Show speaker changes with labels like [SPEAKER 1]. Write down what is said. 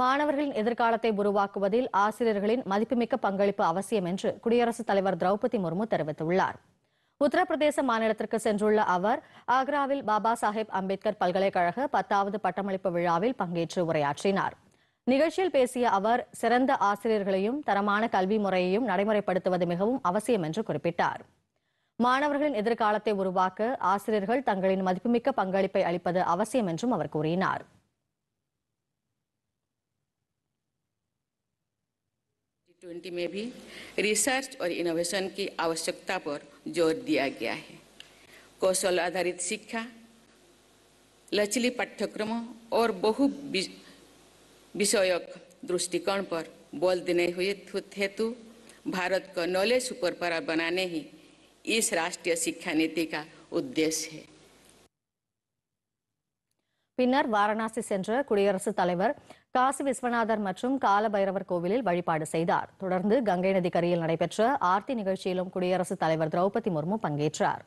[SPEAKER 1] மாணவர்களின் எதிர்காலத்தை உருவாக்குவதில் ஆசிரியர்களின் மதிப்புமிக்க பங்களிப்பு அவசியம் என்று குடியரசுத் தலைவர் திரௌபதி முர்மு தெரிவித்துள்ளார் உத்தரப்பிரதேச மாநிலத்திற்கு சென்றுள்ள அவர் ஆக்ராவில் பாபா சாஹேப் அம்பேத்கர் பல்கலைக்கழக பத்தாவது பட்டமளிப்பு விழாவில் பங்கேற்று உரையாற்றினார் நிகழ்ச்சியில் பேசிய அவர் சிறந்த ஆசிரியர்களையும் தரமான கல்வி முறையையும் நடைமுறைப்படுத்துவது மிகவும் அவசியம் என்று குறிப்பிட்டார் மாணவர்களின் எதிர்காலத்தை உருவாக்க ஆசிரியர்கள் தங்களின் மதிப்புமிக்க பங்களிப்பை அளிப்பது அவசியம் என்றும் அவர் கூறினார்
[SPEAKER 2] ट्वेंटी में भी रिसर्च और इनोवेशन की आवश्यकता पर जोर दिया गया है कौशल आधारित शिक्षा लचली पाठ्यक्रमों और बहु विषयक दृष्टिकोण पर बल देने हुए हेतु भारत को नॉलेज सुपर पावर बनाने ही इस राष्ट्रीय शिक्षा नीति का उद्देश्य है
[SPEAKER 1] பின்னர் வாரணாசி சென்ற குடியரசுத் தலைவர் காசி விஸ்வநாதர் மற்றும் காலபைரவர் கோவிலில் வழிபாடு செய்தார் தொடர்ந்து கங்கை நதிக்கரையில் நடைபெற்ற ஆர்த்தி நிகழ்ச்சியிலும் குடியரசுத் தலைவர் திரௌபதி முர்மு பங்கேற்றார்